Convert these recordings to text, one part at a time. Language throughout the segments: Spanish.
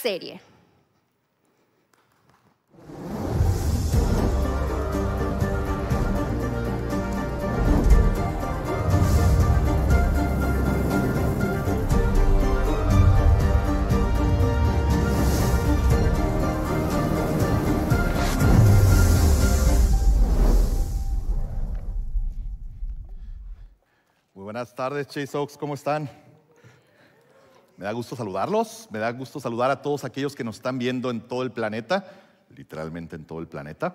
serie. Muy buenas tardes, Chase Oaks, ¿cómo están? Me da gusto saludarlos, me da gusto saludar a todos aquellos que nos están viendo en todo el planeta, literalmente en todo el planeta,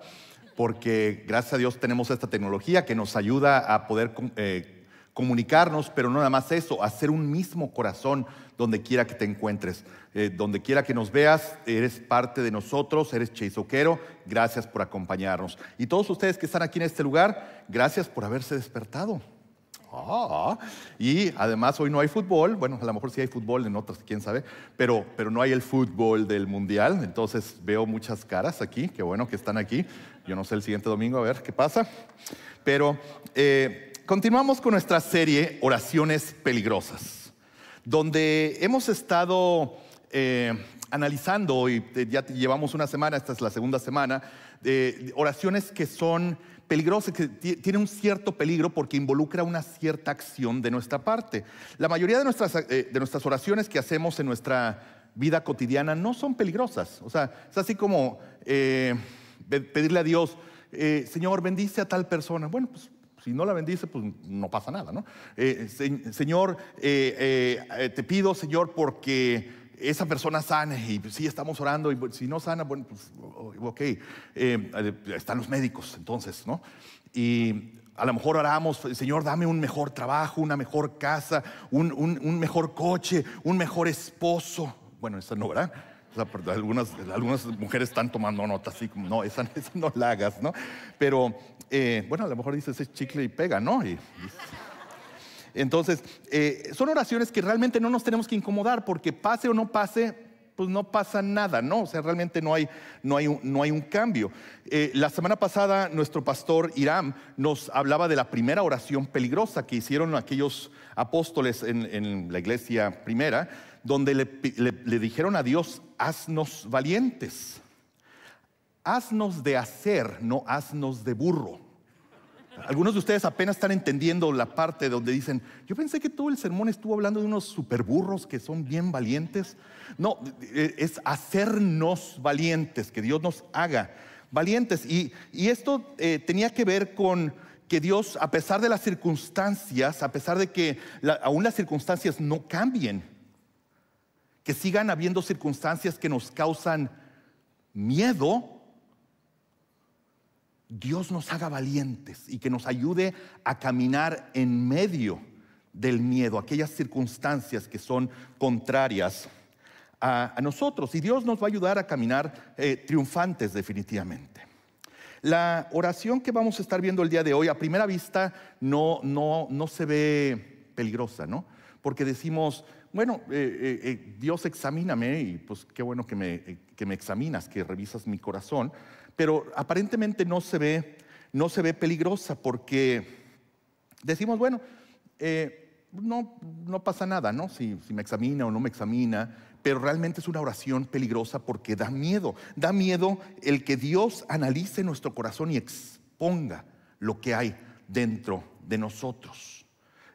porque gracias a Dios tenemos esta tecnología que nos ayuda a poder eh, comunicarnos, pero no nada más eso, hacer un mismo corazón donde quiera que te encuentres, eh, donde quiera que nos veas, eres parte de nosotros, eres cheizoquero, gracias por acompañarnos. Y todos ustedes que están aquí en este lugar, gracias por haberse despertado. Ah, y además hoy no hay fútbol, bueno, a lo mejor si hay fútbol en otras, quién sabe, pero, pero no hay el fútbol del mundial, entonces veo muchas caras aquí, qué bueno que están aquí. Yo no sé el siguiente domingo a ver qué pasa, pero eh, continuamos con nuestra serie Oraciones Peligrosas, donde hemos estado... Eh, analizando, y eh, ya llevamos una semana, esta es la segunda semana, de oraciones que son peligrosa, que tiene un cierto peligro porque involucra una cierta acción de nuestra parte. La mayoría de nuestras, eh, de nuestras oraciones que hacemos en nuestra vida cotidiana no son peligrosas. O sea, es así como eh, pedirle a Dios, eh, Señor, bendice a tal persona. Bueno, pues si no la bendice, pues no pasa nada, ¿no? señor, te pido, Señor, porque esa persona sana y pues, sí, estamos orando y pues, si no sana, bueno, pues ok, eh, eh, están los médicos entonces, ¿no? Y a lo mejor oramos, Señor, dame un mejor trabajo, una mejor casa, un, un, mejor coche, un mejor esposo. Bueno, esa no, ¿verdad? algunas, algunas mujeres están tomando notas así como, no, esa, no la hagas, ¿no? Pero, eh, bueno, a lo mejor dices, es chicle y pega, ¿no? y, entonces, eh, son oraciones que realmente no nos tenemos que incomodar porque pase o no pase, pues no pasa nada, ¿no? O sea, realmente no hay, no un, no hay un cambio. Eh, la semana pasada nuestro pastor Irán nos hablaba de la primera oración peligrosa que hicieron aquellos apóstoles en, la iglesia primera, donde le dijeron a Dios, haznos valientes, haznos de hacer, no haznos de burro. Algunos de ustedes apenas están entendiendo la parte donde dicen, yo pensé que todo el sermón estuvo hablando de unos superburros que son bien valientes. No, e, es hacernos valientes, que Dios nos haga valientes. Y, esto eh, tenía que ver con que Dios, a pesar de las circunstancias, a pesar de que aún las circunstancias no cambien, que sigan habiendo circunstancias que nos causan miedo, Dios nos haga valientes y que nos ayude a caminar en medio del miedo, aquellas circunstancias que son contrarias a, nosotros. Y Dios nos va a ayudar a caminar eh, triunfantes definitivamente. La oración que vamos a estar viendo el día de hoy, a primera vista, no, se ve peligrosa, ¿no? Porque decimos, bueno, eh, eh, Dios examíname y pues qué bueno me, que me examinas, que revisas mi corazón pero aparentemente no se ve, no se ve peligrosa porque decimos, bueno, eh, no, no pasa nada, ¿no? Si, si me examina o no me examina, pero realmente es una oración peligrosa porque da miedo. Da miedo el que Dios analice nuestro corazón y exponga lo que hay dentro de nosotros.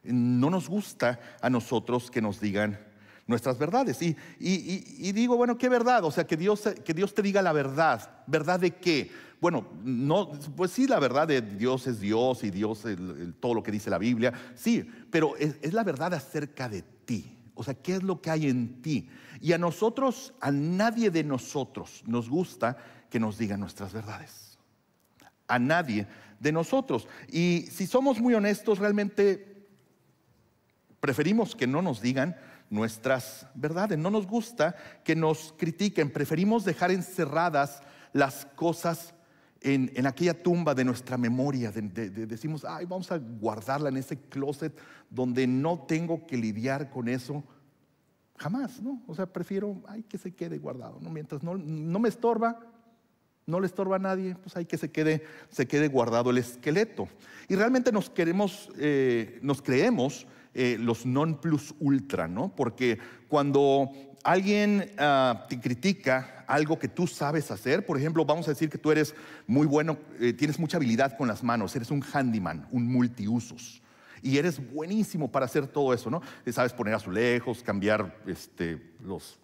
No nos gusta a nosotros que nos digan nuestras verdades. Y, digo, bueno, ¿qué verdad? O sea, que Dios, que Dios te diga la verdad. ¿Verdad de qué? Bueno, no, pues sí, la verdad de Dios es Dios y Dios es todo lo que dice la Biblia, sí, pero es, es la verdad acerca de ti. O sea, ¿qué es lo que hay en ti? Y a nosotros, a nadie de nosotros nos gusta que nos digan nuestras verdades. A nadie de nosotros. Y si somos muy honestos, realmente preferimos que no nos digan nuestras verdades. No nos gusta que nos critiquen, preferimos dejar encerradas las cosas en, aquella tumba de nuestra memoria. decimos, ay, vamos a guardarla en ese closet donde no tengo que lidiar con eso. Jamás, ¿no? O sea, prefiero, ay, que se quede guardado, ¿no? Mientras no, me estorba, no le estorba a nadie, pues hay que se quede, se quede guardado el esqueleto. Y realmente nos queremos, eh, nos creemos eh, los non plus ultra, ¿no? Porque cuando alguien ah, te critica algo que tú sabes hacer, por ejemplo, vamos a decir que tú eres muy bueno, eh, tienes mucha habilidad con las manos, eres un handyman, un multiusos. Y eres buenísimo para hacer todo eso, ¿no? Eh, sabes poner azulejos, cambiar este, los,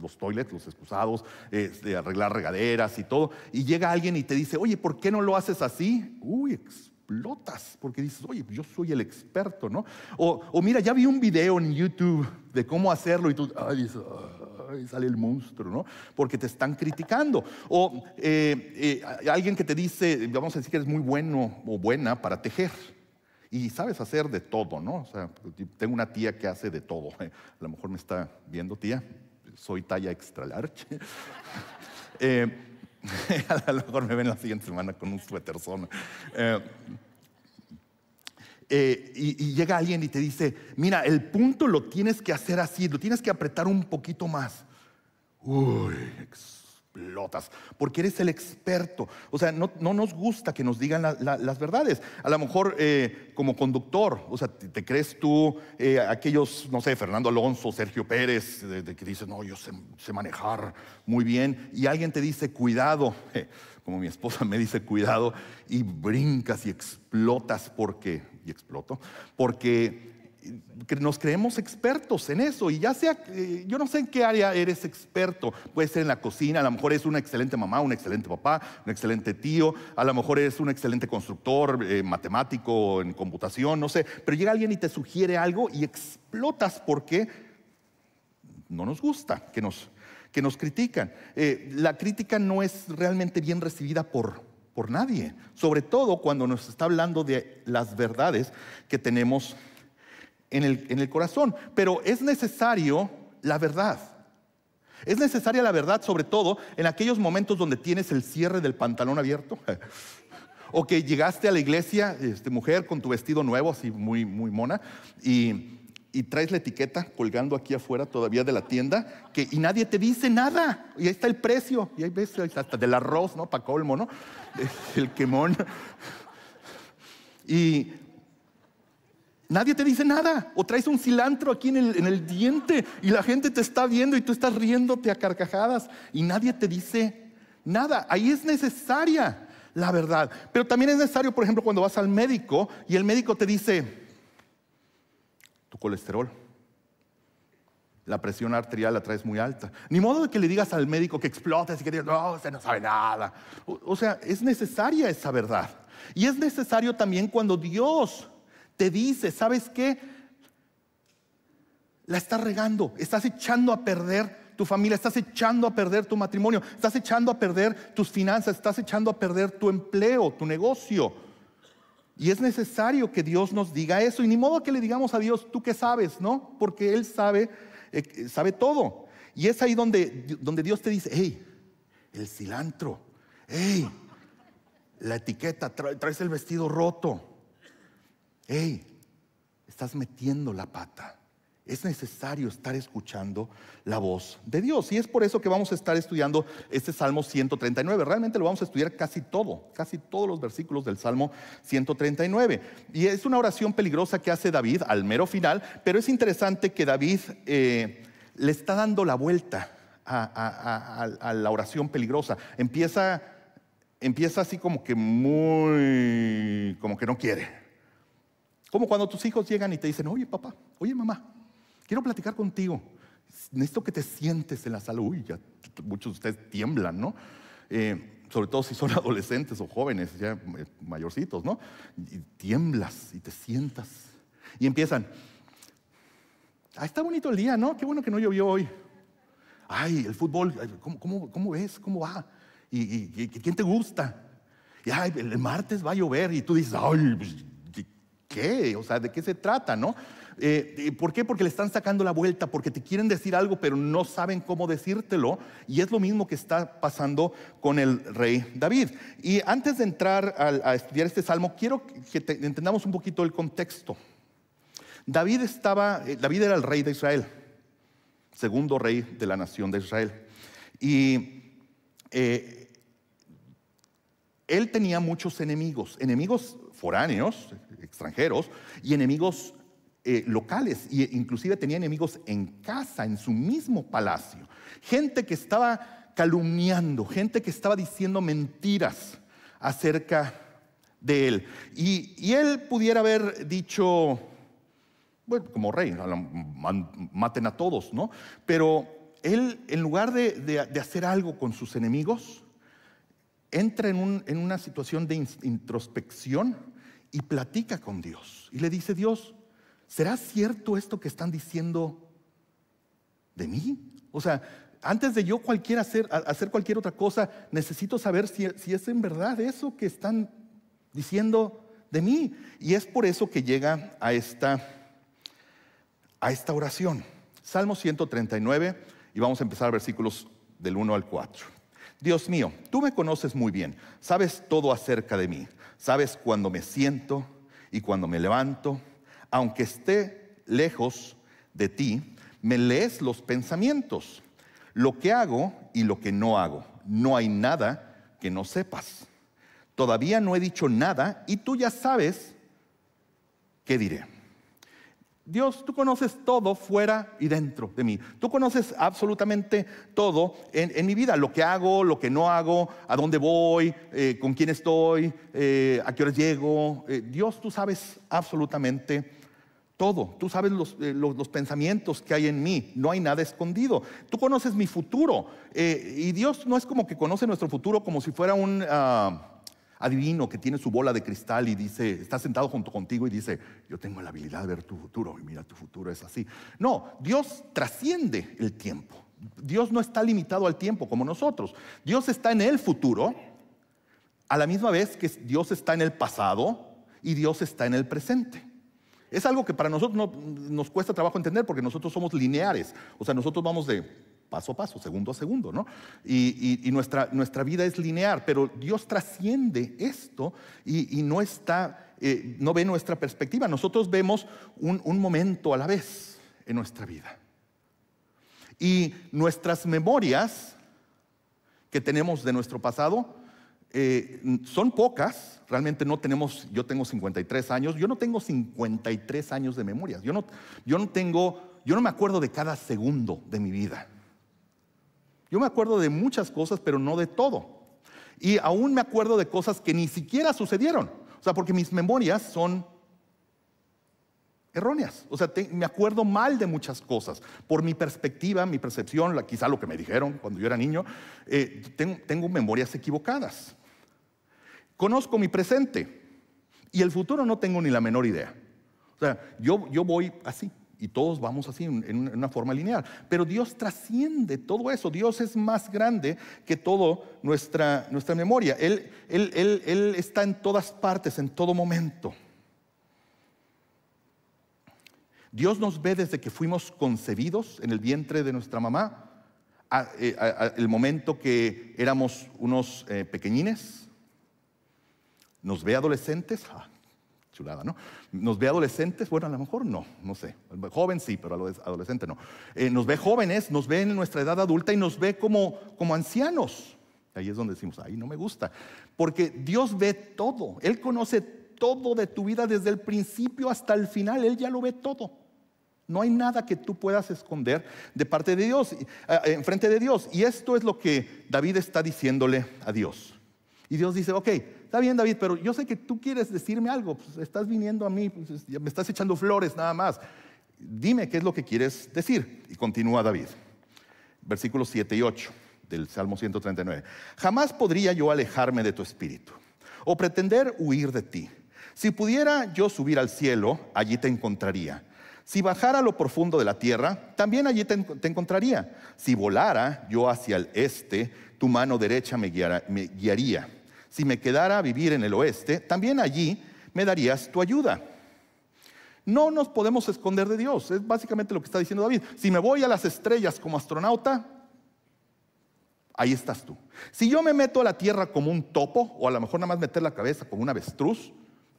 los toilets, los excusados, este, arreglar regaderas y todo. Y llega alguien y te dice, oye, ¿por qué no lo haces así? Uy, explotas porque dices, oye, pues yo soy el experto, ¿no? O, o mira, ya vi un video en YouTube de cómo hacerlo y tú, ay, sale el monstruo, ¿no? Porque te están criticando. O eh, eh, alguien que te dice, vamos a decir que eres muy bueno o buena para tejer. Y sabes hacer de todo, ¿no? O sea, tengo una tía que hace de todo. A lo mejor me está viendo, tía. Soy talla extra large. Eh, a lo mejor me ven la siguiente semana con un suéterzón. Eh, eh, y, llega alguien y te dice, mira, el punto lo tienes que hacer así, lo tienes que apretar un poquito más. Uy, explotas, porque eres el experto. O sea, no, nos gusta que nos digan las verdades. A lo mejor eh, como conductor, o sea, te, crees tú eh, aquellos, no sé, Fernando Alonso, Sergio Pérez, de, que dicen, no, yo sé, manejar muy bien, y alguien te dice, cuidado, como mi esposa me dice, cuidado, y brincas y explotas porque, y exploto, porque nos creemos expertos en eso y ya sea, yo no sé en qué área eres experto, puede ser en la cocina, a lo mejor es una excelente mamá, un excelente papá, un excelente tío, a lo mejor eres un excelente constructor, eh, matemático, en computación, no sé, pero llega alguien y te sugiere algo y explotas porque no nos gusta que nos, que nos critican. Eh, la crítica no es realmente bien recibida por, por nadie, sobre todo cuando nos está hablando de las verdades que tenemos en el, en el corazón. Pero es necesario la verdad. Es necesaria la verdad, sobre todo en aquellos momentos donde tienes el cierre del pantalón abierto. o que llegaste a la iglesia, este, mujer, con tu vestido nuevo, así muy, muy mona, y, traes la etiqueta colgando aquí afuera todavía de la tienda, que, y nadie te dice nada. Y ahí está el precio. Y ahí ves hasta del arroz, ¿no? Para colmo, ¿no? El quemón. Y Nadie te dice nada. O traes un cilantro aquí en el, diente y la gente te está viendo y tú estás riéndote a carcajadas y nadie te dice nada. Ahí es necesaria la verdad. Pero también es necesario, por ejemplo, cuando vas al médico y el médico te dice, tu colesterol, la presión arterial la traes muy alta. Ni modo de que le digas al médico que explotes y que digas, no, se no sabe nada. o sea, es necesaria esa verdad. Y es necesario también cuando Dios te dice, ¿sabes qué? La estás regando, estás echando a perder tu familia, estás echando a perder tu matrimonio, estás echando a perder tus finanzas, estás echando a perder tu empleo, tu negocio. Y es necesario que Dios nos diga eso. Y ni modo que le digamos a Dios, tú qué sabes, ¿no? Porque Él sabe, eh, sabe todo. Y es ahí donde, donde Dios te dice, hey, el cilantro, hey, la etiqueta, traes el vestido roto, hey, estás metiendo la pata. Es necesario estar escuchando la voz de Dios. Y es por eso que vamos a estar estudiando este Salmo 139. Realmente lo vamos a estudiar casi todo, casi todos los versículos del Salmo 139. Y es una oración peligrosa que hace David al mero final, pero es interesante que David eh, le está dando la vuelta a, a la oración peligrosa. Empieza, empieza así como que muy, como que no quiere como cuando tus hijos llegan y te dicen, oye papá, oye mamá, quiero platicar contigo. Necesito que te sientes en la sala. Uy, ya muchos de ustedes tiemblan, ¿no? Eh, sobre todo si son adolescentes o jóvenes, ya eh, mayorcitos, ¿no? Y tiemblas y te sientas. Y empiezan, ah, está bonito el día, ¿no? Qué bueno que no llovió hoy. Ay, el fútbol, ¿cómo, cómo, cómo ves? ¿Cómo va? ¿Y, quién te gusta? Y ay, el martes va a llover y tú dices, ay, qué? O sea, ¿de qué se trata, no? Eh, ¿Por qué? Porque le están sacando la vuelta, porque te quieren decir algo, pero no saben cómo decírtelo. Y es lo mismo que está pasando con el rey David. Y antes de entrar a, estudiar este salmo, quiero que entendamos un poquito el contexto. David estaba, eh, David era el rey de Israel, segundo rey de la nación de Israel. Y eh, él tenía muchos enemigos, enemigos foráneos, extranjeros, y enemigos eh, locales, e inclusive tenía enemigos en casa, en su mismo palacio. Gente que estaba calumniando, gente que estaba diciendo mentiras acerca de él. Y, él pudiera haber dicho, bueno, como rey, maten a todos, ¿no? Pero él, en lugar de hacer algo con sus enemigos, entra en, un, en una situación de introspección y platica con Dios. Y le dice, Dios, ¿será cierto esto que están diciendo de mí? O sea, antes de yo hacer, hacer cualquier otra cosa, necesito saber si, si es en verdad eso que están diciendo de mí. Y es por eso que llega a esta, a esta oración. Salmo 139, y vamos a empezar versículos del 1 al 4. Dios mío, tú me conoces muy bien, sabes todo acerca de mí, sabes cuando me siento y cuando me levanto, aunque esté lejos de ti, me lees los pensamientos, lo que hago y lo que no hago. No hay nada que no sepas. Todavía no he dicho nada y tú ya sabes qué diré. Dios, tú conoces todo fuera y dentro de mí. Tú conoces absolutamente todo en, mi vida, lo que hago, lo que no hago, a dónde voy, eh, con quién estoy, eh, a qué horas llego. Eh, Dios, tú sabes absolutamente todo. Tú sabes los, pensamientos que hay en mí. No hay nada escondido. Tú conoces mi futuro. y Dios no es como que conoce nuestro futuro como si fuera un... Ah, adivino que tiene su bola de cristal y dice, está sentado junto contigo y dice, yo tengo la habilidad de ver tu futuro y mira, tu futuro es así. No, Dios trasciende el tiempo. Dios no está limitado al tiempo como nosotros. Dios está en el futuro, a la misma vez que Dios está en el pasado y Dios está en el presente. Es algo que para nosotros nos cuesta trabajo entender porque nosotros somos lineares. O sea, nosotros vamos de paso a paso, segundo a segundo, ¿no? Y, nuestra, vida es lineal, pero Dios trasciende esto y, no está, eh, no ve nuestra perspectiva. Nosotros vemos un, momento a la vez en nuestra vida. Y nuestras memorias que tenemos de nuestro pasado, eh, son pocas, realmente no tenemos, yo tengo 53 años, yo no tengo 53 años de memorias, yo no, yo no tengo, yo no me acuerdo de cada segundo de mi vida. Yo me acuerdo de muchas cosas, pero no de todo. Y aún me acuerdo de cosas que ni siquiera sucedieron. O sea, porque mis memorias son erróneas. O sea, me acuerdo mal de muchas cosas. Por mi perspectiva, mi percepción, la, quizá lo que me dijeron cuando yo era niño, eh, tengo, memorias equivocadas. Conozco mi presente y el futuro no tengo ni la menor idea. O sea, yo voy así, y todos vamos así en una forma lineal. Pero Dios trasciende todo eso. Dios es más grande que toda nuestra, nuestra memoria. Él, él, está en todas partes, en todo momento. Dios nos ve desde que fuimos concebidos en el vientre de nuestra mamá, Al eh, el momento que éramos unos eh, pequeñines. Nos ve adolescentes, ah, chulada, ¿no? ¿Nos ve adolescentes? Bueno, a lo mejor no, no sé. Joven sí, pero adolescente no. Eh, nos ve jóvenes, nos ve en nuestra edad adulta y nos ve como, como ancianos. Ahí es donde decimos, ahí no me gusta. Porque Dios ve todo. Él conoce todo de tu vida desde el principio hasta el final. Él ya lo ve todo. No hay nada que tú puedas esconder de parte de Dios, eh, en frente de Dios. Y esto es lo que David está diciéndole a Dios. Y Dios dice, ok, está bien David, pero yo sé que tú quieres decirme algo, pues, estás viniendo a mí, pues, me estás echando flores nada más. Dime qué es lo que quieres decir. Y continúa David. Versículos 7 y 8 del Salmo 139. Jamás podría yo alejarme de tu espíritu o pretender huir de ti. Si pudiera yo subir al cielo, allí te encontraría. Si bajara a lo profundo de la tierra, también allí te encontraría. Si volara yo hacia el este, tu mano derecha me, guiaría. Si me quedara a vivir en el oeste, también allí me darías tu ayuda. No nos podemos esconder de Dios, es básicamente lo que está diciendo David. Si me voy a las estrellas como astronauta, ahí estás tú. Si yo me meto a la tierra como un topo, o a lo mejor nada más meter la cabeza como un avestruz,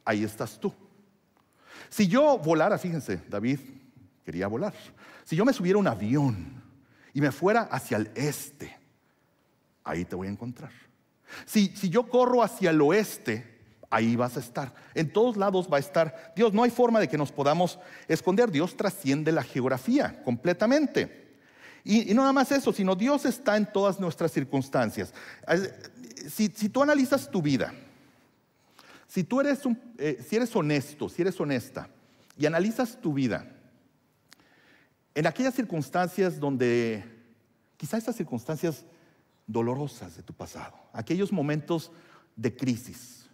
ahí estás tú. Si yo volara, fíjense, David quería volar. Si yo me subiera a un avión y me fuera hacia el este, ahí te voy a encontrar. Si, si yo corro hacia el oeste, ahí vas a estar. En todos lados va a estar Dios. No hay forma de que nos podamos esconder. Dios trasciende la geografía completamente. Y, no nada más eso, sino Dios está en todas nuestras circunstancias. Si, tú analizas tu vida, si tú eres, eh, si eres honesto, si eres honesta y analizas tu vida, en aquellas circunstancias donde quizá esas circunstancias dolorosas de tu pasado, aquellos momentos de crisis.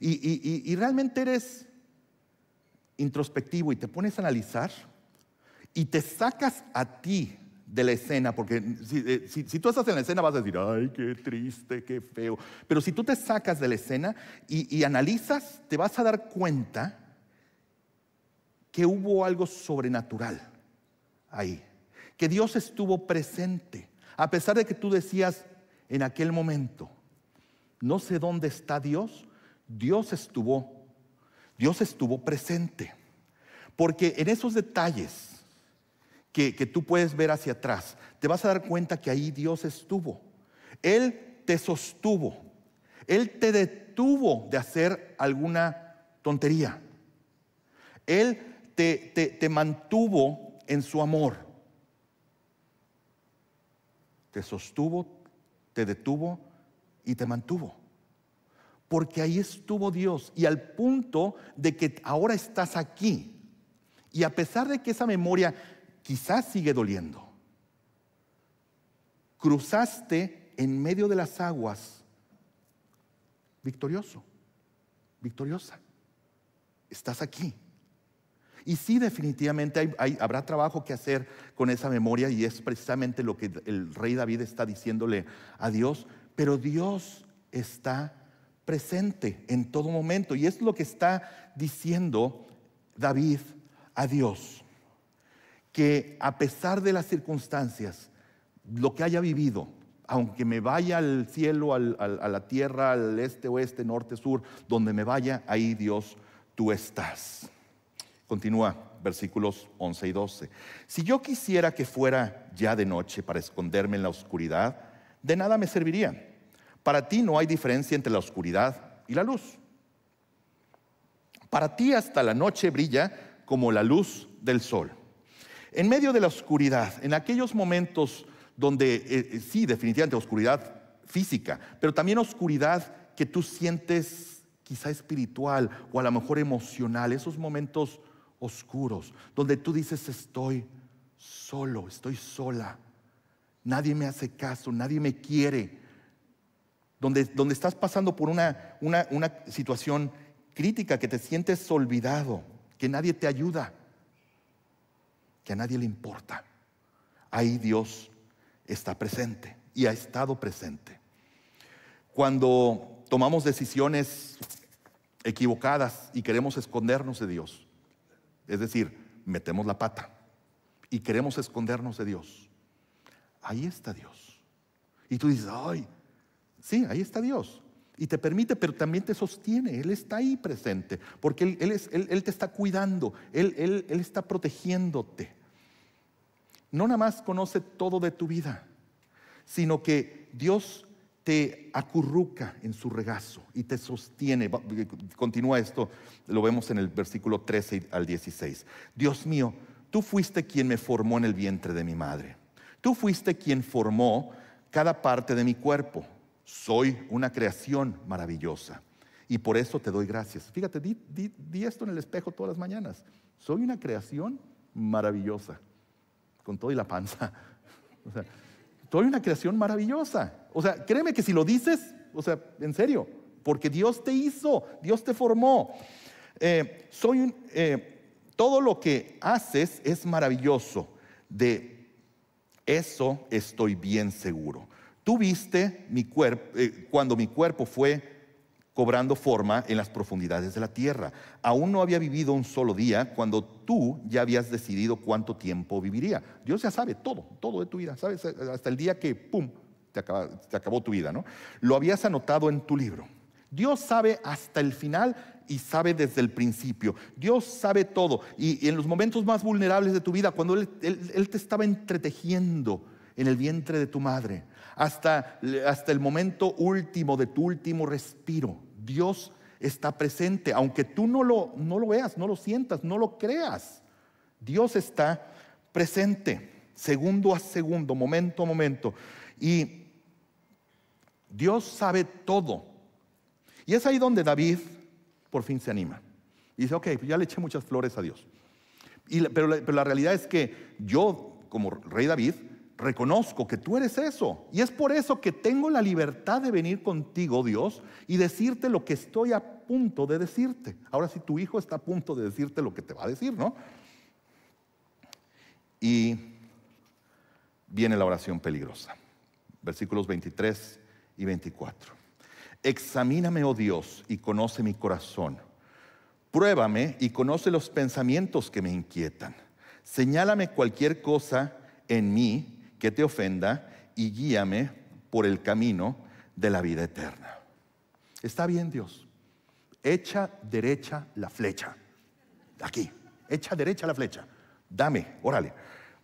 Y, realmente eres introspectivo y te pones a analizar y te sacas a ti de la escena, porque eh, si, tú estás en la escena vas a decir, ay, qué triste, qué feo. Pero si tú te sacas de la escena y, y analizas, te vas a dar cuenta que hubo algo sobrenatural ahí, que Dios estuvo presente a pesar de que tú decías en aquel momento, no sé dónde está Dios, Dios estuvo, Dios estuvo presente. Porque en esos detalles que, tú puedes ver hacia atrás, te vas a dar cuenta que ahí Dios estuvo. Él te sostuvo. Él te detuvo de hacer alguna tontería. Él te mantuvo en su amor te sostuvo, te detuvo y te mantuvo. Porque ahí estuvo Dios y al punto de que ahora estás aquí. Y a pesar de que esa memoria quizás sigue doliendo, cruzaste en medio de las aguas victorioso, victoriosa. Estás aquí. Y sí, definitivamente habrá trabajo que hacer con esa memoria y es precisamente lo que el rey David está diciéndole a Dios, pero Dios está presente en todo momento y es lo que está diciendo David a Dios, que a pesar de las circunstancias, lo que haya vivido, aunque me vaya al cielo, a la tierra, al este, oeste, norte, sur, donde me vaya, ahí Dios, tú estás. Continúa, versículos 11 y 12. Si yo quisiera que fuera ya de noche para esconderme en la oscuridad, de nada me serviría. Para ti no hay diferencia entre la oscuridad y la luz. Para ti hasta la noche brilla como la luz del sol. En medio de la oscuridad, en aquellos momentos donde eh, eh, sí, definitivamente oscuridad física, pero también oscuridad que tú sientes quizá espiritual o a lo mejor emocional, esos momentos oscuros, donde tú dices estoy solo, estoy sola, nadie me hace caso, nadie me quiere, donde, donde estás pasando por una, una, una situación crítica, que te sientes olvidado, que nadie te ayuda, que a nadie le importa. Ahí Dios está presente y ha estado presente. Cuando tomamos decisiones equivocadas y queremos escondernos de Dios, es decir, metemos la pata y queremos escondernos de Dios. Ahí está Dios. Y tú dices, ay, sí, ahí está Dios. Y te permite, pero también te sostiene. Él está ahí presente, porque Él, te está cuidando, él, está protegiéndote. No nada más conoce todo de tu vida, sino que Dios te acurruca en su regazo y te sostiene. Eh, continúa esto, lo vemos en el versículo 13 al 16. Dios mío, tú fuiste quien me formó en el vientre de mi madre. Tú fuiste quien formó cada parte de mi cuerpo. Soy una creación maravillosa y por eso te doy gracias. Fíjate, di, esto en el espejo todas las mañanas. Soy una creación maravillosa, con todo y la panza. O sea, soy una creación maravillosa. O sea, créeme que si lo dices, o sea, en serio, porque Dios te hizo, Dios te formó. Eh, soy eh, todo lo que haces es maravilloso. De eso estoy bien seguro. Tú viste mi cuerpo eh, cuando mi cuerpo fue cobrando forma en las profundidades de la tierra. Aún no había vivido un solo día cuando tú ya habías decidido cuánto tiempo viviría. Dios ya sabe todo, todo de tu vida, ¿sabes? Eh, hasta el día que, ¡pum!, te, acabó tu vida, ¿no? Lo habías anotado en tu libro. Dios sabe hasta el final y sabe desde el principio. Dios sabe todo. Y, en los momentos más vulnerables de tu vida, cuando él te estaba entretejiendo, en el vientre de tu madre, hasta, hasta el momento último de tu último respiro. Dios está presente, aunque tú no lo, no lo veas, no lo sientas, no lo creas. Dios está presente, segundo a segundo, momento a momento. Y Dios sabe todo. Y es ahí donde David por fin se anima. Y dice, ok, pues ya le eché muchas flores a Dios. pero la realidad es que yo, como rey David, reconozco que tú eres eso. Y es por eso que tengo la libertad de venir contigo, Dios, y decirte lo que estoy a punto de decirte. Ahora si tu hijo está a punto de decirte lo que te va a decir, ¿no? Y viene la oración peligrosa. Versículos 23 y 24. Examíname, oh Dios, y conoce mi corazón. Pruébame y conoce los pensamientos que me inquietan. Señálame cualquier cosa en mí que te ofenda y guíame por el camino de la vida eterna. Está bien Dios, echa derecha la flecha, aquí, echa derecha la flecha, dame, órale,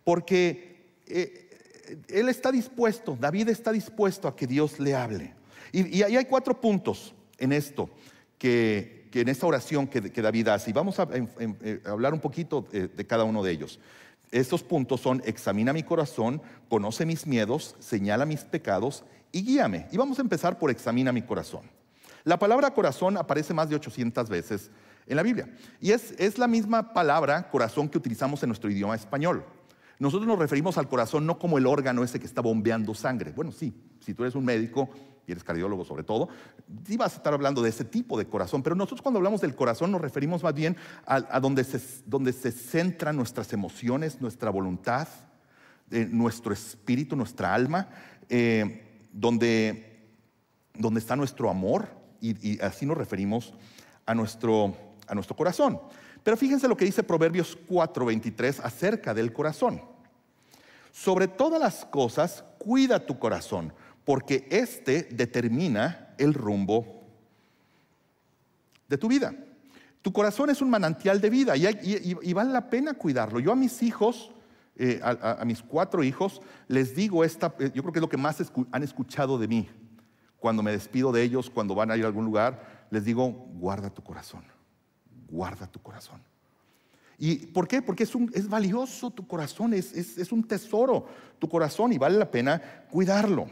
porque eh, Él está dispuesto, David está dispuesto a que Dios le hable. Y, ahí hay cuatro puntos en esto que, en esta oración que, David hace. Y vamos a, eh, hablar un poquito eh, de, cada uno de ellos. Estos puntos son examina mi corazón, conoce mis miedos, señala mis pecados y guíame. Y vamos a empezar por examina mi corazón. La palabra corazón aparece más de 800 veces en la Biblia. Y es, es la misma palabra corazón que utilizamos en nuestro idioma español. Nosotros nos referimos al corazón no como el órgano ese que está bombeando sangre. Bueno, sí, si tú eres un médico, eres cardiólogo sobre todo, y vas a estar hablando de ese tipo de corazón, pero nosotros cuando hablamos del corazón nos referimos más bien a, donde, se, donde se centran nuestras emociones, nuestra voluntad, eh, nuestro espíritu, nuestra alma, eh, donde, donde está nuestro amor y, así nos referimos a nuestro, a nuestro corazón. Pero fíjense lo que dice Proverbios 4:23 acerca del corazón. Sobre todas las cosas, cuida tu corazón, porque este determina el rumbo de tu vida. Tu corazón es un manantial de vida y, vale la pena cuidarlo. Yo a mis hijos, eh, a, mis cuatro hijos, les digo esta, eh, yo creo que es lo que más han escuchado de mí. Cuando me despido de ellos, cuando van a ir a algún lugar, les digo, guarda tu corazón, guarda tu corazón. ¿Y por qué? Porque es, valioso tu corazón, es un tesoro tu corazón y vale la pena cuidarlo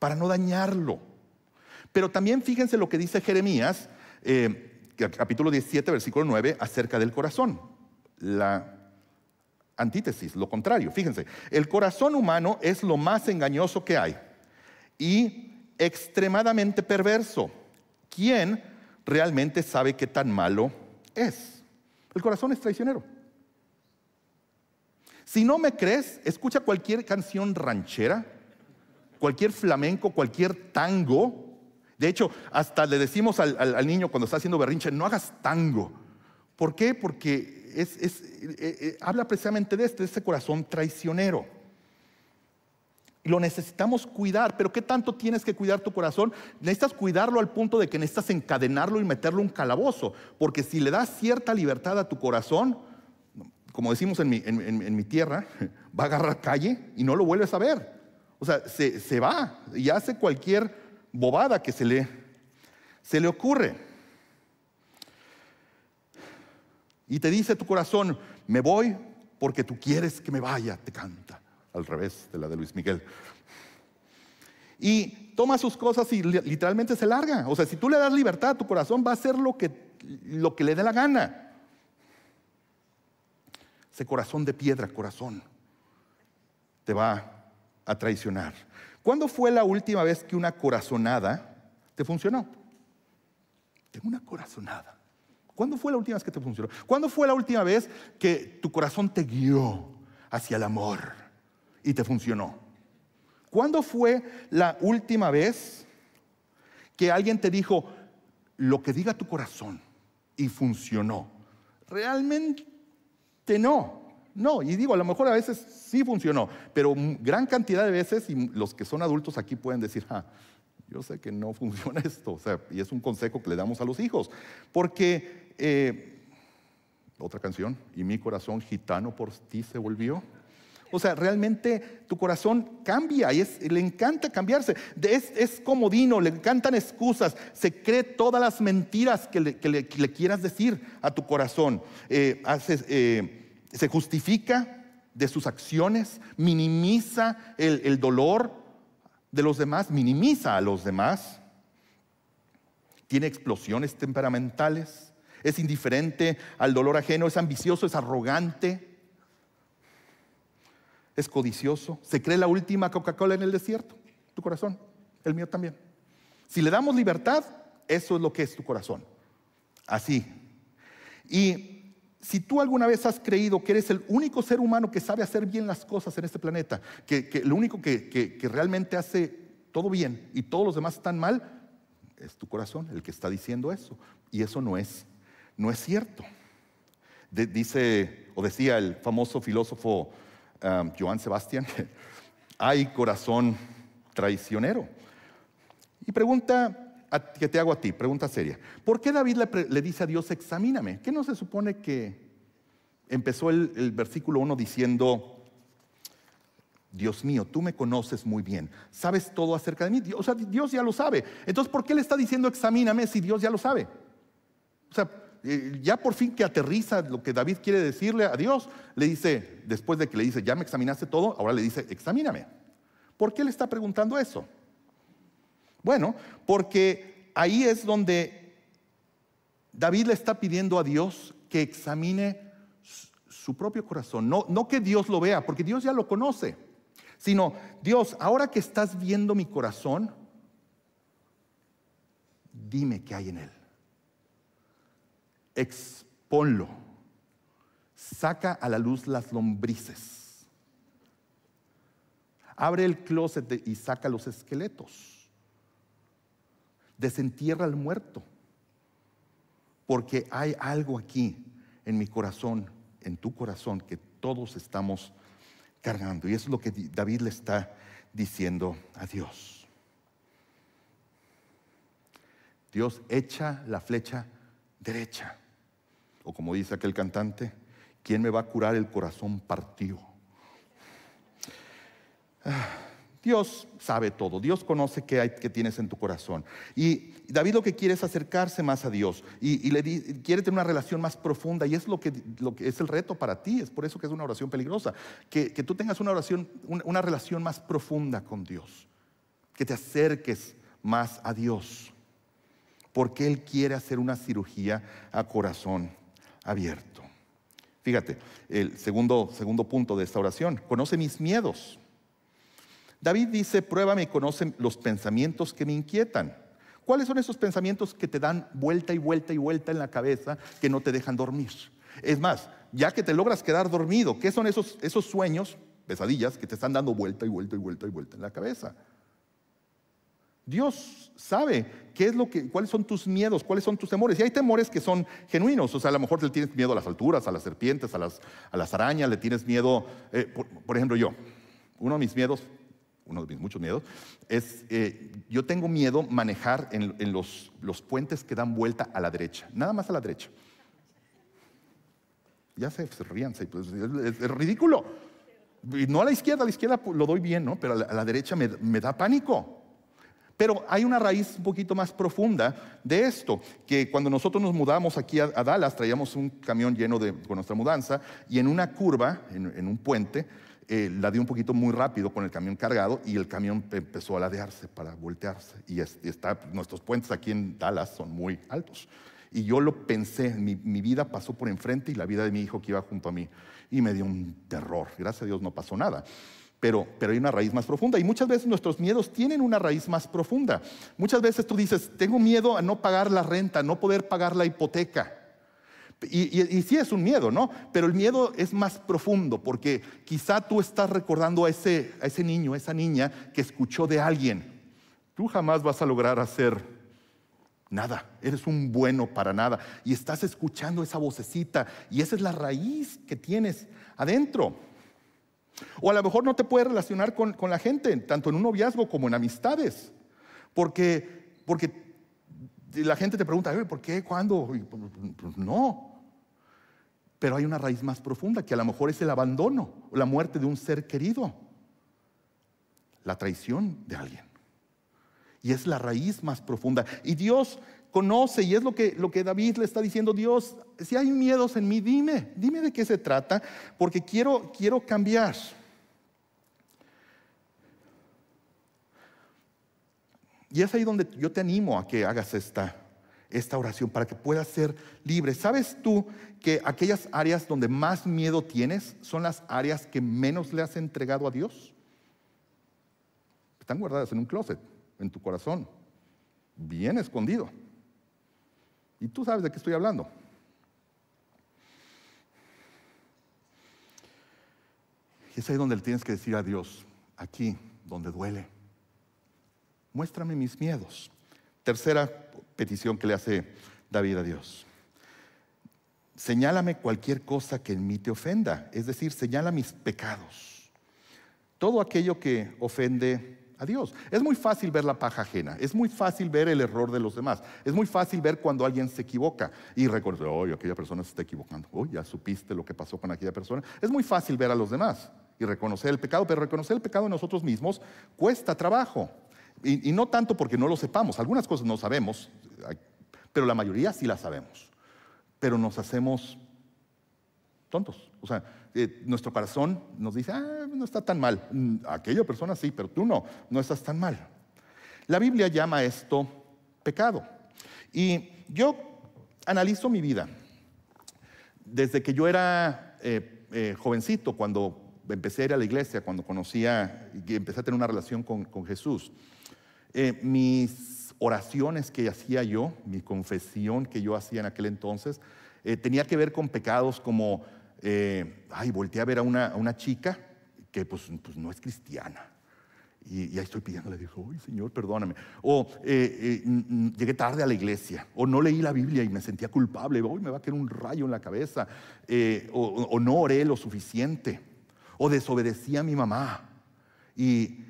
para no dañarlo. Pero también fíjense lo que dice Jeremías, eh, capítulo 17, versículo 9, acerca del corazón. La antítesis, lo contrario. Fíjense, el corazón humano es lo más engañoso que hay y extremadamente perverso. ¿Quién realmente sabe qué tan malo es? El corazón es traicionero. Si no me crees, escucha cualquier canción ranchera cualquier flamenco, cualquier tango. De hecho, hasta le decimos al, niño cuando está haciendo berrinche, no hagas tango. ¿Por qué? Porque eh, eh, eh, habla precisamente de este, de este corazón traicionero. lo necesitamos cuidar, pero ¿qué tanto tienes que cuidar tu corazón? Necesitas cuidarlo al punto de que necesitas encadenarlo y meterlo en un calabozo, porque si le das cierta libertad a tu corazón, como decimos en mi tierra, va a agarrar calle y no lo vuelves a ver. O sea, se, va y hace cualquier bobada que se le, se le ocurre. Y te dice tu corazón, me voy porque tú quieres que me vaya, te canta. Al revés de la de Luis Miguel. Y toma sus cosas y literalmente se larga. O sea, si tú le das libertad, tu corazón va a hacer lo que, lo que le dé la gana. Ese corazón de piedra, corazón, te va a traicionar. ¿Cuándo fue la última vez que una corazonada te funcionó? Tengo una corazonada. ¿Cuándo fue la última vez que te funcionó? ¿Cuándo fue la última vez que tu corazón te guió hacia el amor y te funcionó? ¿Cuándo fue la última vez que alguien te dijo lo que diga tu corazón y funcionó? Realmente no. No, y digo, a lo mejor a veces sí funcionó, pero gran cantidad de veces, y los que son adultos aquí pueden decir, ah, yo sé que no funciona esto, o sea, y es un consejo que le damos a los hijos, porque eh, otra canción, y mi corazón gitano por ti se volvió. O sea, realmente tu corazón cambia y es, le encanta cambiarse. Es, es, comodino, le encantan excusas, se cree todas las mentiras que le, quieras decir a tu corazón. Eh, haces, eh, se justifica de sus acciones, minimiza el, dolor de los demás, minimiza a los demás, tiene explosiones temperamentales, es indiferente al dolor ajeno, es ambicioso, es arrogante, es codicioso, se cree la última Coca-Cola en el desierto, tu corazón, el mío también. Si le damos libertad, eso es lo que es tu corazón. Así. Y si tú alguna vez has creído que eres el único ser humano que sabe hacer bien las cosas en este planeta, que, lo único que, realmente hace todo bien y todos los demás están mal, es tu corazón el que está diciendo eso. Y eso no es, no es cierto. dice o decía el famoso filósofo um, Joan Sebastián, hay corazón traicionero. Y pregunta, que te hago a ti, pregunta seria. ¿Por qué David le, dice a Dios, examíname? ¿Qué no se supone que empezó el, el versículo 1 diciendo, Dios mío, tú me conoces muy bien, sabes todo acerca de mí? O sea, Dios ya lo sabe. Entonces, ¿por qué le está diciendo, examíname si Dios ya lo sabe? O sea, eh, ya por fin que aterriza lo que David quiere decirle a Dios, le dice, después de que le dice, ya me examinaste todo, ahora le dice, examíname. ¿Por qué le está preguntando eso? Bueno, porque ahí es donde David le está pidiendo a Dios que examine su propio corazón. No, que Dios lo vea, porque Dios ya lo conoce, sino Dios, ahora que estás viendo mi corazón, dime qué hay en él. Exponlo. Saca a la luz las lombrices. Abre el closet y saca los esqueletos desentierra al muerto, porque hay algo aquí en mi corazón, en tu corazón, que todos estamos cargando. Y eso es lo que David le está diciendo a Dios. Dios echa la flecha derecha. O como dice aquel cantante, ¿quién me va a curar el corazón partido? Ah. Dios sabe todo, Dios conoce qué, hay, que tienes en tu corazón. Y David lo que quiere es acercarse más a Dios y, le quiere tener una relación más profunda y es lo que, es el reto para ti, es por eso que es una oración peligrosa, que, tú tengas una, oración, una relación más profunda con Dios, que te acerques más a Dios, porque Él quiere hacer una cirugía a corazón abierto. Fíjate, el segundo, segundo punto de esta oración, conoce mis miedos. David dice, pruébame y conoce los pensamientos que me inquietan. ¿Cuáles son esos pensamientos que te dan vuelta y vuelta y vuelta en la cabeza que no te dejan dormir? Es más, ya que te logras quedar dormido, ¿qué son esos, esos sueños, pesadillas, que te están dando vuelta y vuelta y vuelta y vuelta en la cabeza? Dios sabe qué es lo que, cuáles son tus miedos, cuáles son tus temores. Y hay temores que son genuinos. O sea, a lo mejor le tienes miedo a las alturas, a las serpientes, a las, a las arañas, le tienes miedo. Eh, por ejemplo, yo, uno de mis miedos uno de mis muchos miedos, es eh, yo tengo miedo manejar en, los, los, puentes que dan vuelta a la derecha, nada más a la derecha. Ya se, rían, pues, es, ridículo. Y no a la izquierda, a la izquierda pues, lo doy bien, ¿no? pero a la, derecha me, me da pánico. Pero hay una raíz un poquito más profunda de esto, que cuando nosotros nos mudamos aquí a, Dallas, traíamos un camión lleno de, con nuestra mudanza, y en una curva, en, en un puente, eh, la dio un poquito muy rápido con el camión cargado y el camión empezó a ladearse para voltearse. Y, está, nuestros puentes aquí en Dallas son muy altos. Y yo lo pensé, mi, vida pasó por enfrente y la vida de mi hijo que iba junto a mí. Y me dio un terror. Gracias a Dios no pasó nada. Pero, pero hay una raíz más profunda. Y muchas veces nuestros miedos tienen una raíz más profunda. Muchas veces tú dices, tengo miedo a no pagar la renta, no poder pagar la hipoteca. Y, sí es un miedo, ¿no? Pero el miedo es más profundo porque quizá tú estás recordando a ese, a ese niño, a esa niña que escuchó de alguien. Tú jamás vas a lograr hacer Nada, eres un bueno para nada. Y estás escuchando esa vocecita y esa es la raíz que tienes adentro. O a lo mejor no te puedes relacionar con, la gente, tanto en un noviazgo como en amistades. Porque, porque la gente te pregunta, ¿por qué? ¿Cuándo? Pues, pues, no, pero hay una raíz más profunda que a lo mejor es el abandono o la muerte de un ser querido, la traición de alguien. Y es la raíz más profunda. Y Dios conoce, y es lo que, lo que David le está diciendo, Dios, si hay miedos en mí, dime, dime de qué se trata, porque quiero, quiero cambiar. Y es ahí donde yo te animo a que hagas esta esta oración para que puedas ser libre. ¿Sabes tú que aquellas áreas donde más miedo tienes son las áreas que menos le has entregado a Dios? Están guardadas en un closet, en tu corazón, bien escondido. Y tú sabes de qué estoy hablando. Y es ahí donde le tienes que decir a Dios, aquí donde duele, muéstrame mis miedos. Tercera petición que le hace David a Dios. Señálame cualquier cosa que en mí te ofenda, es decir, señala mis pecados. Todo aquello que ofende a Dios. Es muy fácil ver la paja ajena, es muy fácil ver el error de los demás, es muy fácil ver cuando alguien se equivoca y reconocer, oye, aquella persona se está equivocando, oye, ya supiste lo que pasó con aquella persona. Es muy fácil ver a los demás y reconocer el pecado, pero reconocer el pecado en nosotros mismos cuesta trabajo. Y, y no tanto porque no lo sepamos, algunas cosas no sabemos, pero la mayoría sí la sabemos. Pero nos hacemos tontos. O sea, eh, nuestro corazón nos dice, ah, no está tan mal. Mm, aquella persona sí, pero tú no, no estás tan mal. La Biblia llama esto pecado. Y yo analizo mi vida. Desde que yo era eh, eh, jovencito, cuando empecé a ir a la iglesia, cuando conocía y empecé a tener una relación con Jesús, mis oraciones que hacía yo, mi confesión que yo hacía en aquel entonces, eh, tenía que ver con pecados como, eh, ay, volteé a ver a una, chica que pues, pues, no es cristiana. Y, ahí estoy pidiéndole, dijo, ay Señor, perdóname. O eh, llegué tarde a la iglesia, o no leí la Biblia y me sentía culpable, hoy me va a caer un rayo en la cabeza, o, o no oré lo suficiente, o desobedecí a mi mamá, y,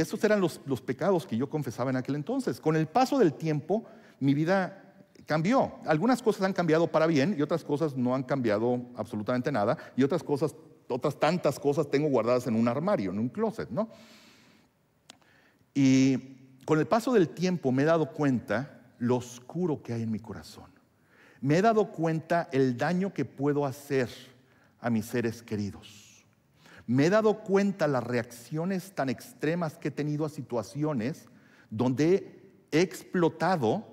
esos eran los, pecados que yo confesaba en aquel entonces. Con el paso del tiempo, mi vida cambió. Algunas cosas han cambiado para bien y otras cosas no han cambiado absolutamente nada y otras cosas, otras tantas cosas tengo guardadas en un armario, en un closet, ¿no? Y con el paso del tiempo me he dado cuenta lo oscuro que hay en mi corazón. Me he dado cuenta el daño que puedo hacer a mis seres queridos me he dado cuenta las reacciones tan extremas que he tenido a situaciones donde he explotado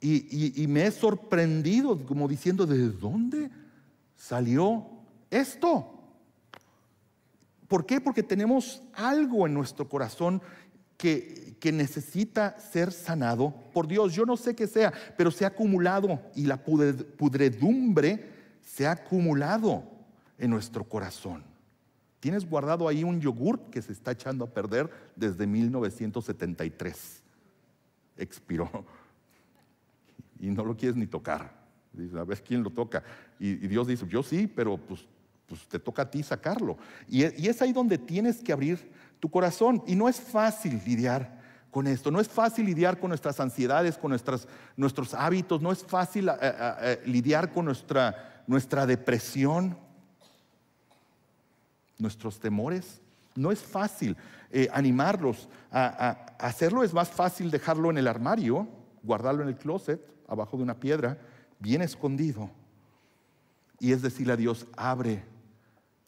y, me he sorprendido como diciendo, ¿de dónde salió esto? ¿Por qué? Porque tenemos algo en nuestro corazón que, que, necesita ser sanado por Dios. Yo no sé qué sea, pero se ha acumulado y la pudredumbre se ha acumulado en nuestro corazón. Tienes guardado ahí un yogur que se está echando a perder desde 1973. Expiró. Y no lo quieres ni tocar. a ver quién lo toca. Y, Dios dice, yo sí, pero pues, pues te toca a ti sacarlo. E, y, es ahí donde tienes que abrir tu corazón. Y no es fácil lidiar con esto. No es fácil lidiar con nuestras ansiedades, con nuestras, nuestros hábitos, no es fácil eh, eh, eh, lidiar con nuestra, nuestra depresión nuestros temores. No es fácil eh, animarlos a, a hacerlo, es más fácil dejarlo en el armario, guardarlo en el closet, abajo de una piedra, bien escondido. Y es decirle a Dios, abre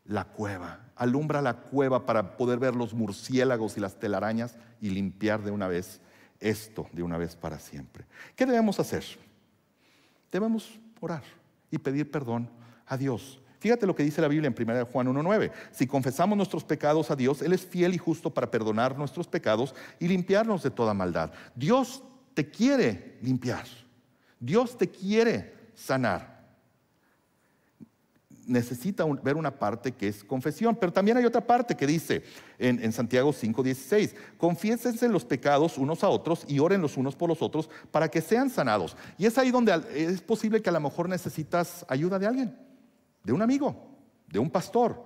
la cueva, alumbra la cueva para poder ver los murciélagos y las telarañas y limpiar de una vez esto, de una vez para siempre. ¿Qué debemos hacer? Debemos orar y pedir perdón a Dios. Fíjate lo que dice la Biblia en 1 Juan 1.9. Si confesamos nuestros pecados a Dios, Él es fiel y justo para perdonar nuestros pecados y limpiarnos de toda maldad. Dios te quiere limpiar. Dios te quiere sanar. Necesita ver una parte que es confesión, pero también hay otra parte que dice en, en Santiago 5:16, confiésense los pecados unos a otros y oren los unos por los otros para que sean sanados. Y es ahí donde es posible que a lo mejor necesitas ayuda de alguien de un amigo, de un pastor,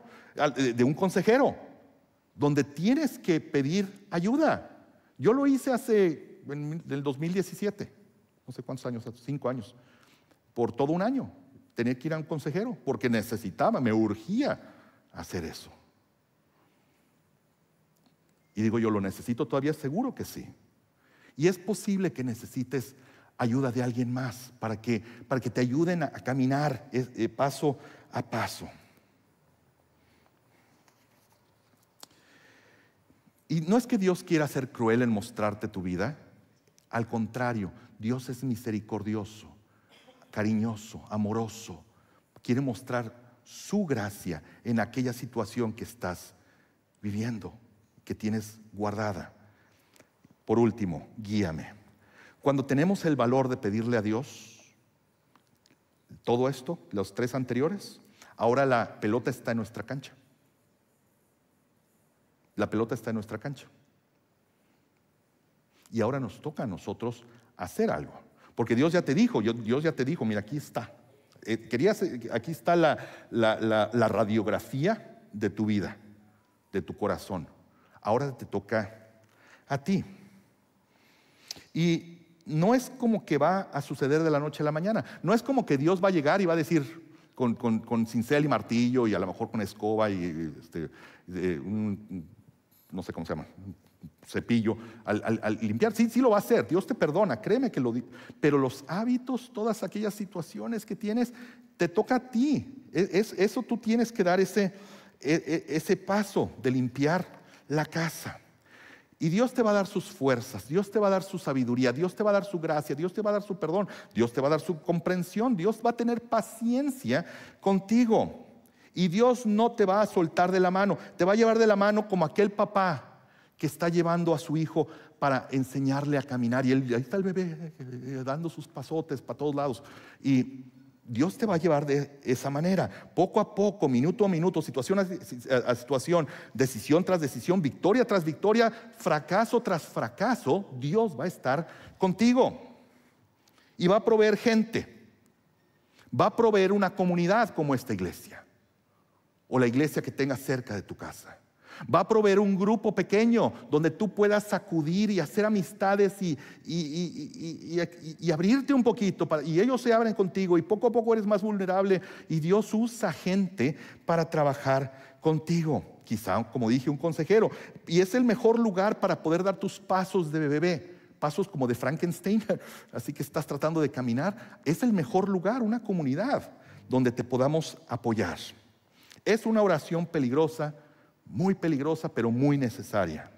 de un consejero, donde tienes que pedir ayuda. Yo lo hice hace, en el 2017, no sé cuántos años, cinco años, por todo un año. Tenía que ir a un consejero porque necesitaba, me urgía hacer eso. Y digo yo, ¿lo necesito todavía? Seguro que sí. Y es posible que necesites ayuda de alguien más para que, para que te ayuden a, caminar eh, paso a paso. Y no es que Dios quiera ser cruel en mostrarte tu vida, al contrario, Dios es misericordioso, cariñoso, amoroso, quiere mostrar su gracia en aquella situación que estás viviendo, que tienes guardada. Por último, guíame. Cuando tenemos el valor de pedirle a Dios todo esto, los tres anteriores, Ahora la pelota está en nuestra cancha. La pelota está en nuestra cancha. Y ahora nos toca a nosotros hacer algo. Porque Dios ya te dijo, Dios ya te dijo, mira, aquí está. Eh, aquí está la radiografía de tu vida, de tu corazón. Ahora te toca a ti. Y no es como que va a suceder de la noche a la mañana. No es como que Dios va a llegar y va a decir, con, con, cincel y martillo y a lo mejor con escoba y este, un, no sé cómo se llama, cepillo, al, limpiar. Sí, sí lo va a hacer, Dios te perdona, créeme que lo... Pero los hábitos, todas aquellas situaciones que tienes, te toca a ti. E, es, eso tú tienes que dar ese, e, e, ese paso de limpiar la casa. Y Dios te va a dar sus fuerzas, Dios te va a dar su sabiduría, Dios te va a dar su gracia, Dios te va a dar su perdón, Dios te va a dar su comprensión, Dios va a tener paciencia contigo. Y Dios no te va a soltar de la mano, te va a llevar de la mano como aquel papá que está llevando a su hijo para enseñarle a caminar. Y él, ahí está el bebé eh, eh, eh, dando sus pasotes para todos lados. Y Dios te va a llevar de esa manera, poco a poco, minuto a minuto, situación a, situación, decisión tras decisión, victoria tras victoria, fracaso tras fracaso, Dios va a estar contigo. Y va a proveer gente, va a proveer una comunidad como esta iglesia, o la iglesia que tengas cerca de tu casa. Va a proveer un grupo pequeño donde tú puedas sacudir y hacer amistades y, abrirte un poquito. y ellos se abren contigo y poco a poco eres más vulnerable. Y Dios usa gente para trabajar contigo. Quizá, como dije, un consejero. Y es el mejor lugar para poder dar tus pasos de bebé. Pasos como de Frankenstein. Así que estás tratando de caminar. Es el mejor lugar, una comunidad donde te podamos apoyar. Es una oración peligrosa muy peligrosa, pero muy necesaria.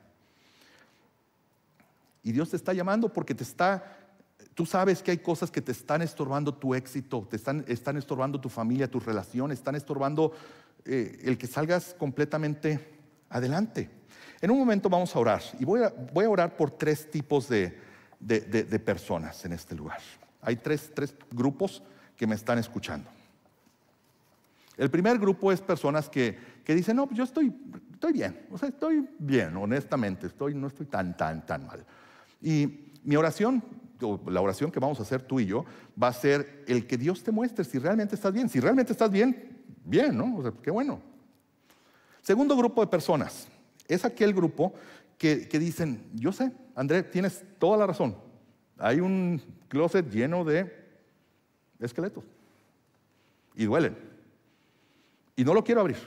Y Dios te está llamando porque te está, tú sabes que hay cosas que te están estorbando tu éxito, te están, están estorbando tu familia, tus relaciones, están estorbando eh, el que salgas completamente adelante. En un momento vamos a orar y voy a, orar por tres tipos de, de, personas en este lugar. Hay tres, tres grupos que me están escuchando. El primer grupo es personas que que dicen no, pues yo estoy, estoy bien, o sea, estoy bien, honestamente, estoy, no estoy tan, tan, tan mal. Y mi oración, o la oración que vamos a hacer tú y yo, va a ser el que Dios te muestre si realmente estás bien. Si realmente estás bien, bien, ¿no? O sea, qué bueno. Segundo grupo de personas, es aquel grupo que, que dicen, yo sé, André, tienes toda la razón, hay un closet lleno de esqueletos y duelen. Y no lo quiero abrir.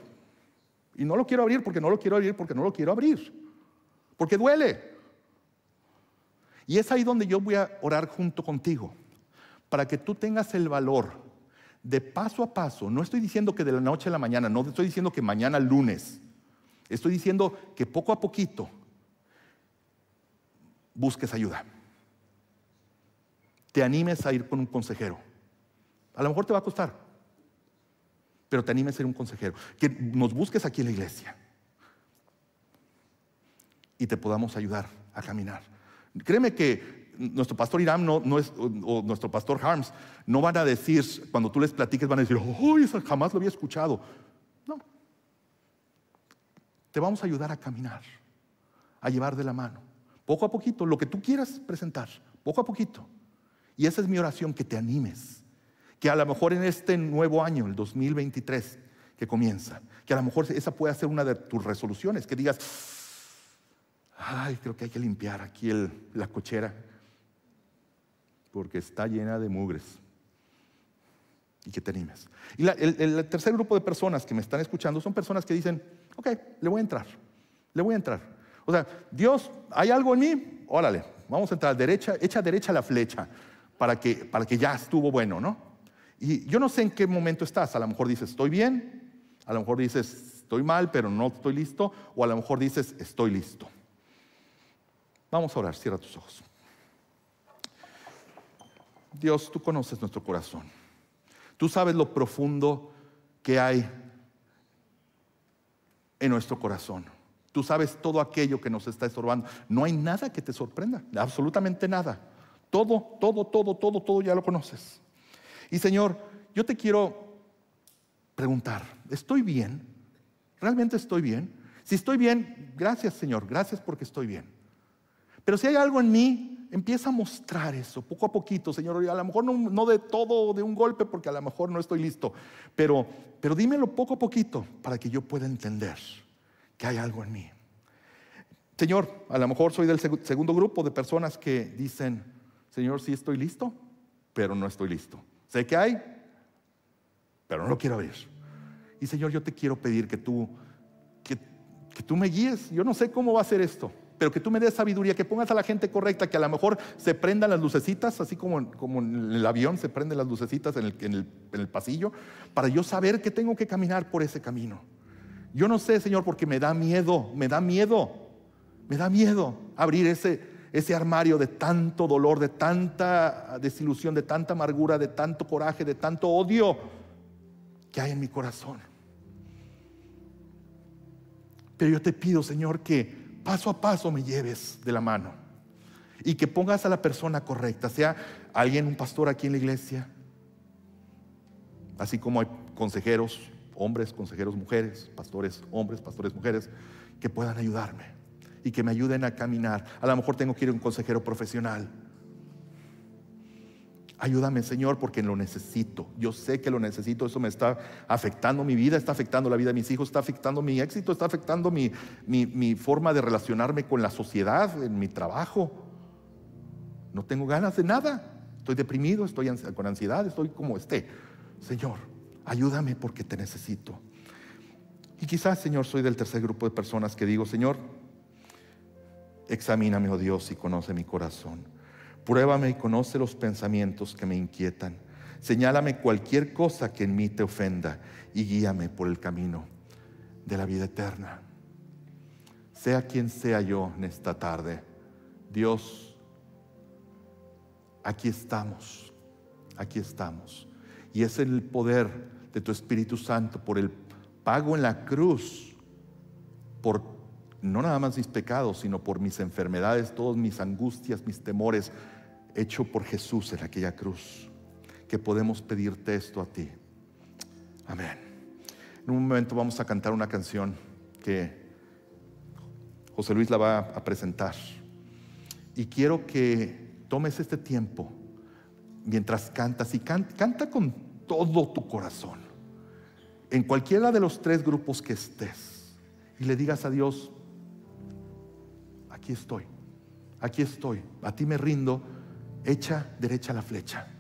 Y no lo quiero abrir porque no lo quiero abrir porque no lo quiero abrir. Porque duele. Y es ahí donde yo voy a orar junto contigo. Para que tú tengas el valor de paso a paso. No estoy diciendo que de la noche a la mañana, no estoy diciendo que mañana lunes. Estoy diciendo que poco a poquito busques ayuda. Te animes a ir con un consejero. A lo mejor te va a costar, pero te anime a ser un consejero, que nos busques aquí en la iglesia y te podamos ayudar a caminar. Créeme que nuestro pastor Irán no, no es, o, nuestro pastor Harms no van a decir, cuando tú les platiques, van a decir, oh, eso jamás lo había escuchado. No. Te vamos a ayudar a caminar, a llevar de la mano, poco a poquito, lo que tú quieras presentar, poco a poquito. Y esa es mi oración, que te animes que a lo mejor en este nuevo año, el 2023, que comienza, que a lo mejor esa puede ser una de tus resoluciones, que digas, ay, creo que hay que limpiar aquí la cochera, porque está llena de mugres. Y que te animes. Y el, tercer grupo de personas que me están escuchando son personas que dicen, ok, le voy a entrar, le voy a entrar. O sea, Dios, ¿hay algo en mí? Órale, vamos a entrar derecha, echa derecha la flecha para que, para que ya estuvo bueno, ¿no? Y yo no sé en qué momento estás. A lo mejor dices, estoy bien. A lo mejor dices, estoy mal, pero no estoy listo. O a lo mejor dices, estoy listo. Vamos a orar, cierra tus ojos. Dios, tú conoces nuestro corazón. Tú sabes lo profundo que hay en nuestro corazón. Tú sabes todo aquello que nos está estorbando. No hay nada que te sorprenda, absolutamente nada. Todo, todo, todo, todo, todo ya lo conoces. Y Señor, yo te quiero preguntar, ¿estoy bien? ¿Realmente estoy bien? Si estoy bien, gracias Señor, gracias porque estoy bien. Pero si hay algo en mí, empieza a mostrar eso poco a poquito, Señor. A lo mejor no, de todo de un golpe porque a lo mejor no estoy listo, pero, pero dímelo poco a poquito para que yo pueda entender que hay algo en mí. Señor, a lo mejor soy del segundo grupo de personas que dicen, Señor, sí estoy listo, pero no estoy listo. Sé que hay, pero no lo quiero abrir. Y Señor, yo te quiero pedir que tú, que, tú me guíes. Yo no sé cómo va a ser esto, pero que tú me des sabiduría, que pongas a la gente correcta, que a lo mejor se prendan las lucecitas, así como, como en el avión se prenden las lucecitas en el, en el, en el pasillo, para yo saber que tengo que caminar por ese camino. Yo no sé, Señor, porque me da miedo, me da miedo, me da miedo abrir ese, ese armario de tanto dolor, de tanta desilusión, de tanta amargura, de tanto coraje, de tanto odio que hay en mi corazón. Pero yo te pido, Señor, que paso a paso me lleves de la mano y que pongas a la persona correcta, sea alguien, un pastor aquí en la iglesia, así como hay consejeros, hombres, consejeros, mujeres, pastores, hombres, pastores, mujeres, que puedan ayudarme y que me ayuden a caminar. A lo mejor tengo que ir a un consejero profesional. Ayúdame, Señor, porque lo necesito. Yo sé que lo necesito. Eso me está afectando mi vida, está afectando la vida de mis hijos, está afectando mi éxito, está afectando mi, forma de relacionarme con la sociedad, en mi trabajo. No tengo ganas de nada. Estoy deprimido, estoy con ansiedad, estoy como esté. Señor, ayúdame porque te necesito. Y quizás, Señor, soy del tercer grupo de personas que digo, Señor, Examíname, oh Dios, y conoce mi corazón. Pruébame y conoce los pensamientos que me inquietan. Señálame cualquier cosa que en mí te ofenda y guíame por el camino de la vida eterna. Sea quien sea yo en esta tarde, Dios, aquí estamos, aquí estamos. Y es el poder de tu Espíritu Santo por el pago en la cruz, por no nada más mis pecados, sino por mis enfermedades, todas mis angustias, mis temores, hecho por Jesús en aquella cruz, que podemos pedirte esto a ti. Amén. En un momento vamos a cantar una canción que José Luis la va a presentar. Y quiero que tomes este tiempo mientras cantas y canta, canta con todo tu corazón, en cualquiera de los tres grupos que estés, y le digas a Dios, aquí estoy, aquí estoy, a ti me rindo, echa derecha la flecha.